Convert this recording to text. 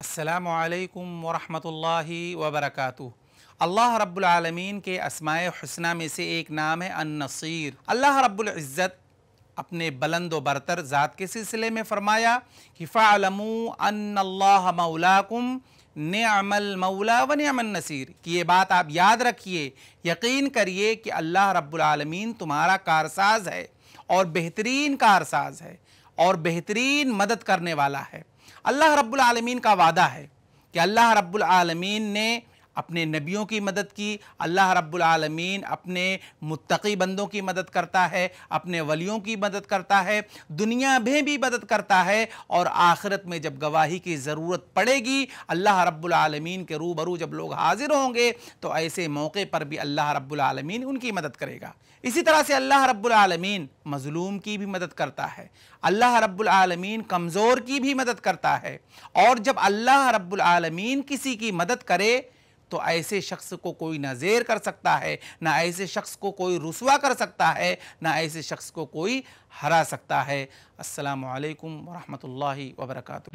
असलकम वरहि वबरक अल्लाह रब्लमीन के असमाय हसना में से एक नाम है अनसीर अल्लाह रब्ज़त अपने बुलंद व बरतर ज़ात के सिलसिले में फ़रमाया कि फ़ालमू अल्लाह मौलाकुम नमल मौला व नमन नसीर कि ये बात आप याद रखिए यकीन करिए कि अल्लाह रब्लमीन तुम्हारा कारसाज है और बेहतरीन कारसाज है और बेहतरीन मदद करने वाला है अल्लाह रब्बुल आलमीन का वादा है कि अल्लाह रब्बुल आलमीन ने अपने नबियों की मदद की अल्लाह रब्बुल आलमीन अपने मुत्तकी बंदों की मदद करता है अपने वलियों की मदद करता है दुनिया में भी मदद करता है और आखिरत में जब गवाही की ज़रूरत पड़ेगी अल्लाह रब्बुल आलमीन के रूबरू जब लोग हाजिर होंगे तो ऐसे मौके पर भी अल्लाह रब्बुल आलमीन उनकी मदद करेगा इसी तरह से अल्लाह रब्बुल आलमीन मज़लूम की भी मदद करता है अल्लाह रब्बुल आलमीन कमज़ोर की भी मदद करता है और जब अल्लाह रब्बुल आलमीन किसी की मदद करे तो ऐसे शख्स को कोई ना जेर कर सकता है ना ऐसे शख्स को कोई रसुआ कर सकता है ना ऐसे शख्स को कोई हरा सकता है असलकम वरहमल वर्का